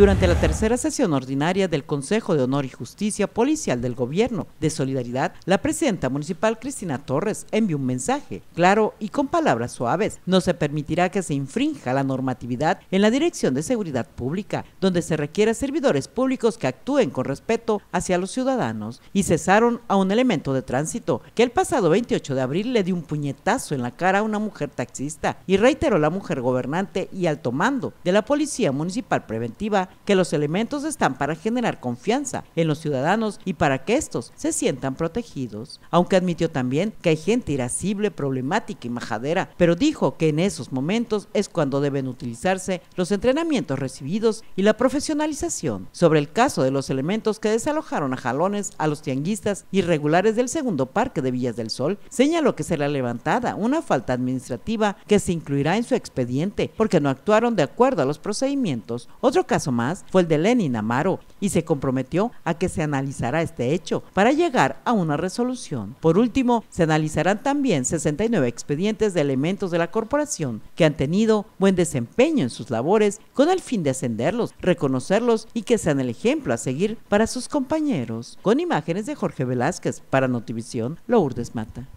durante la tercera sesión ordinaria del Consejo de Honor y Justicia Policial del Gobierno de Solidaridad, la presidenta municipal Cristina Torres envió un mensaje claro y con palabras suaves. No se permitirá que se infrinja la normatividad en la Dirección de Seguridad Pública, donde se requiere servidores públicos que actúen con respeto hacia los ciudadanos y cesaron a un elemento de tránsito que el pasado 28 de abril le dio un puñetazo en la cara a una mujer taxista y reiteró la mujer gobernante y alto mando de la Policía Municipal Preventiva que los elementos están para generar confianza en los ciudadanos y para que estos se sientan protegidos. Aunque admitió también que hay gente irascible, problemática y majadera, pero dijo que en esos momentos es cuando deben utilizarse los entrenamientos recibidos y la profesionalización. Sobre el caso de los elementos que desalojaron a jalones a los tianguistas irregulares del segundo parque de Villas del Sol, señaló que será levantada una falta administrativa que se incluirá en su expediente porque no actuaron de acuerdo a los procedimientos. Otro caso más fue el de Lenin Amaro y se comprometió a que se analizará este hecho para llegar a una resolución. Por último, se analizarán también 69 expedientes de elementos de la corporación que han tenido buen desempeño en sus labores con el fin de ascenderlos, reconocerlos y que sean el ejemplo a seguir para sus compañeros. Con imágenes de Jorge Velázquez para Notivisión, Lourdes Mata.